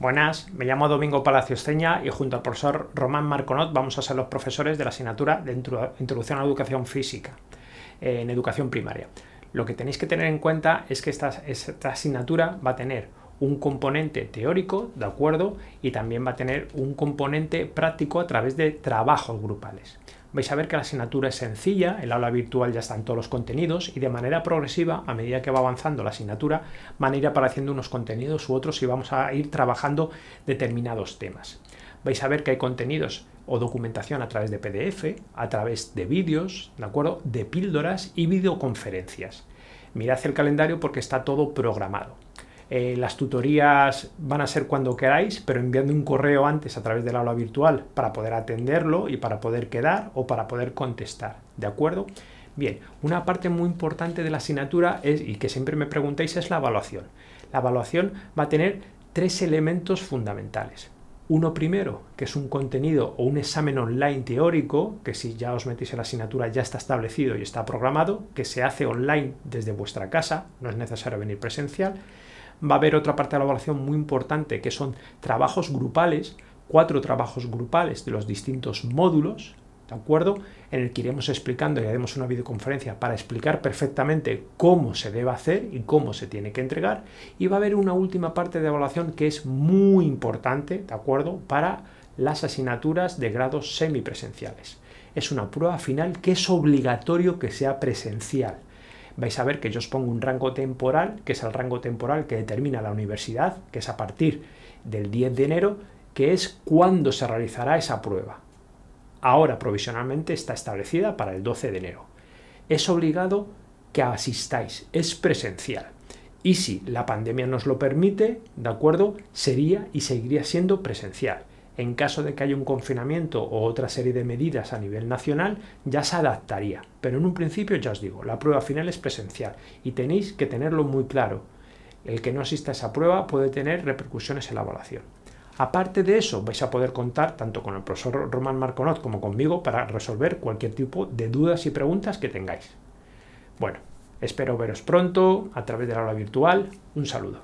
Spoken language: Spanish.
Buenas, me llamo Domingo Palacios Ceña y junto al profesor Román Marconot vamos a ser los profesores de la asignatura de Introducción a la Educación Física eh, en Educación Primaria. Lo que tenéis que tener en cuenta es que esta asignatura va a tener un componente teórico, ¿de acuerdo? Y también va a tener un componente práctico a través de trabajos grupales vais a ver que la asignatura es sencilla, el aula virtual ya están todos los contenidos y de manera progresiva, a medida que va avanzando la asignatura, van a ir apareciendo unos contenidos u otros y vamos a ir trabajando determinados temas. Vais a ver que hay contenidos o documentación a través de PDF, a través de vídeos, ¿de acuerdo? De píldoras y videoconferencias. Mirad el calendario porque está todo programado. Eh, las tutorías van a ser cuando queráis, pero enviando un correo antes a través del aula virtual para poder atenderlo y para poder quedar o para poder contestar. ¿De acuerdo? Bien, una parte muy importante de la asignatura es, y que siempre me preguntáis es la evaluación. La evaluación va a tener tres elementos fundamentales. Uno primero, que es un contenido o un examen online teórico, que si ya os metéis en la asignatura ya está establecido y está programado, que se hace online desde vuestra casa, no es necesario venir presencial va a haber otra parte de la evaluación muy importante que son trabajos grupales, cuatro trabajos grupales de los distintos módulos, ¿de acuerdo? En el que iremos explicando y haremos una videoconferencia para explicar perfectamente cómo se debe hacer y cómo se tiene que entregar. Y va a haber una última parte de evaluación que es muy importante, ¿de acuerdo? Para las asignaturas de grados semipresenciales. Es una prueba final que es obligatorio que sea presencial vais a ver que yo os pongo un rango temporal, que es el rango temporal que determina la universidad, que es a partir del 10 de enero, que es cuando se realizará esa prueba. Ahora provisionalmente está establecida para el 12 de enero. Es obligado que asistáis, es presencial. Y si la pandemia nos lo permite, ¿de acuerdo? Sería y seguiría siendo presencial en caso de que haya un confinamiento o otra serie de medidas a nivel nacional, ya se adaptaría. Pero en un principio, ya os digo, la prueba final es presencial y tenéis que tenerlo muy claro. El que no asista a esa prueba puede tener repercusiones en la evaluación. Aparte de eso, vais a poder contar tanto con el profesor Román Marconot como conmigo para resolver cualquier tipo de dudas y preguntas que tengáis. Bueno, espero veros pronto a través de la hora virtual. Un saludo.